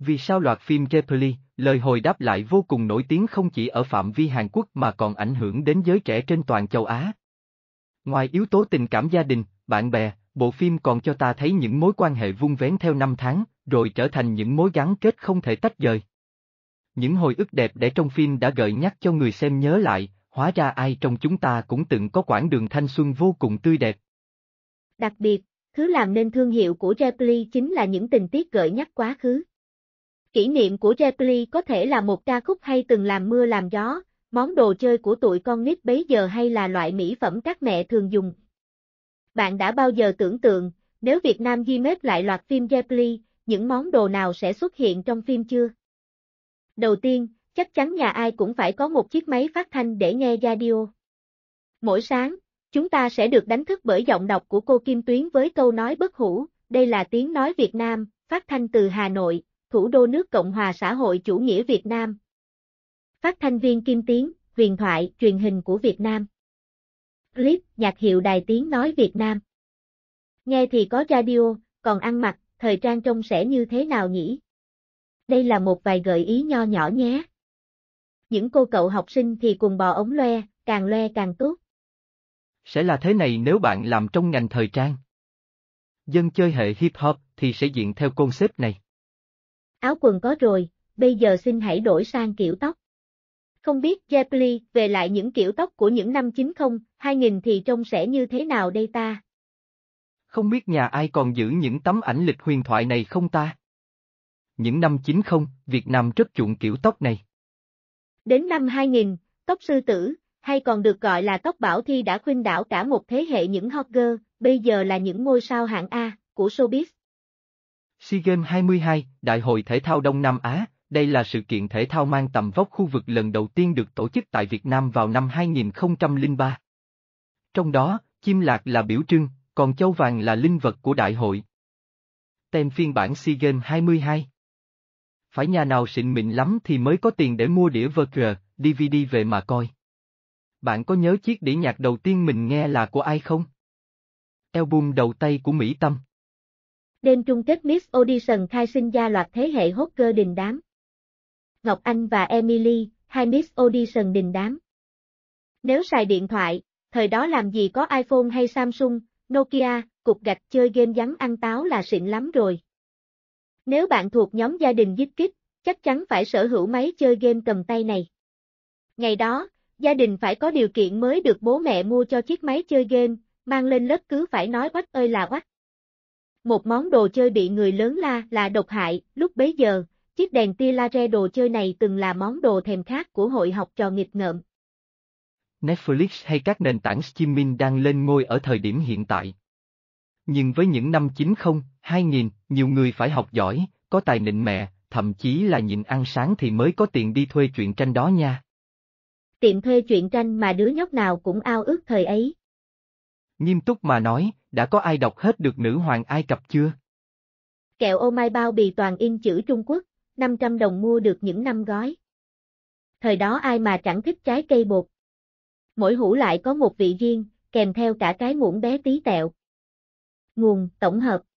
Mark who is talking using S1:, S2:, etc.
S1: Vì sao loạt phim Gepli, lời hồi đáp lại vô cùng nổi tiếng không chỉ ở phạm vi Hàn Quốc mà còn ảnh hưởng đến giới trẻ trên toàn châu Á? Ngoài yếu tố tình cảm gia đình, bạn bè, bộ phim còn cho ta thấy những mối quan hệ vung vén theo năm tháng, rồi trở thành những mối gắn kết không thể tách rời. Những hồi ức đẹp để trong phim đã gợi nhắc cho người xem nhớ lại, hóa ra ai trong chúng ta cũng từng có quãng đường thanh xuân vô cùng tươi đẹp.
S2: Đặc biệt, thứ làm nên thương hiệu của Reply chính là những tình tiết gợi nhắc quá khứ. Kỷ niệm của Repli có thể là một ca khúc hay từng làm mưa làm gió, món đồ chơi của tụi con nít bấy giờ hay là loại mỹ phẩm các mẹ thường dùng. Bạn đã bao giờ tưởng tượng, nếu Việt Nam ghi mếp lại loạt phim Repli, những món đồ nào sẽ xuất hiện trong phim chưa? Đầu tiên, chắc chắn nhà ai cũng phải có một chiếc máy phát thanh để nghe radio. Mỗi sáng, chúng ta sẽ được đánh thức bởi giọng đọc của cô Kim Tuyến với câu nói bất hủ, đây là tiếng nói Việt Nam, phát thanh từ Hà Nội thủ đô nước Cộng hòa xã hội chủ nghĩa Việt Nam. Phát thanh viên Kim Tiến, huyền thoại, truyền hình của Việt Nam. Clip, nhạc hiệu Đài Tiếng Nói Việt Nam. Nghe thì có radio, còn ăn mặc, thời trang trông sẽ như thế nào nhỉ? Đây là một vài gợi ý nho nhỏ nhé. Những cô cậu học sinh thì cùng bò ống loe, càng loe càng tốt.
S1: Sẽ là thế này nếu bạn làm trong ngành thời trang. Dân chơi hệ hip hop thì sẽ diện theo concept này.
S2: Áo quần có rồi, bây giờ xin hãy đổi sang kiểu tóc. Không biết Jepli về lại những kiểu tóc của những năm 90, 2000 thì trông sẽ như thế nào đây ta?
S1: Không biết nhà ai còn giữ những tấm ảnh lịch huyền thoại này không ta? Những năm 90, Việt Nam rất chuộng kiểu tóc này.
S2: Đến năm 2000, tóc sư tử, hay còn được gọi là tóc bảo thi đã khuynh đảo cả một thế hệ những hot girl, bây giờ là những ngôi sao hạng A của showbiz.
S1: SEA Games 22, Đại hội Thể thao Đông Nam Á, đây là sự kiện thể thao mang tầm vóc khu vực lần đầu tiên được tổ chức tại Việt Nam vào năm 2003. Trong đó, chim lạc là biểu trưng, còn châu vàng là linh vật của đại hội. Tem phiên bản SEA Games 22 Phải nhà nào xịn mịn lắm thì mới có tiền để mua đĩa VCR, DVD về mà coi. Bạn có nhớ chiếc đĩa nhạc đầu tiên mình nghe là của ai không? Album đầu tay của Mỹ Tâm
S2: Đêm chung kết Miss Audition khai sinh ra loạt thế hệ hốt cơ đình đám. Ngọc Anh và Emily, hai Miss Audition đình đám. Nếu xài điện thoại, thời đó làm gì có iPhone hay Samsung, Nokia, cục gạch chơi game rắn ăn táo là xịn lắm rồi. Nếu bạn thuộc nhóm gia đình dít kích, chắc chắn phải sở hữu máy chơi game cầm tay này. Ngày đó, gia đình phải có điều kiện mới được bố mẹ mua cho chiếc máy chơi game, mang lên lớp cứ phải nói oách ơi là oách. Một món đồ chơi bị người lớn la là độc hại, lúc bấy giờ, chiếc đèn tia laser đồ chơi này từng là món đồ thèm khát của hội học trò nghịch ngợm.
S1: Netflix hay các nền tảng streaming đang lên ngôi ở thời điểm hiện tại. Nhưng với những năm 90, 2000, nhiều người phải học giỏi, có tài nịnh mẹ, thậm chí là nhịn ăn sáng thì mới có tiền đi thuê truyện tranh đó nha.
S2: Tiệm thuê truyện tranh mà đứa nhóc nào cũng ao ước thời ấy.
S1: Nghiêm túc mà nói, đã có ai đọc hết được nữ hoàng Ai Cập chưa?
S2: Kẹo ô mai bao bì toàn in chữ Trung Quốc, 500 đồng mua được những năm gói. Thời đó ai mà chẳng thích trái cây bột. Mỗi hũ lại có một vị riêng, kèm theo cả cái muỗng bé tí tẹo. Nguồn, tổng hợp.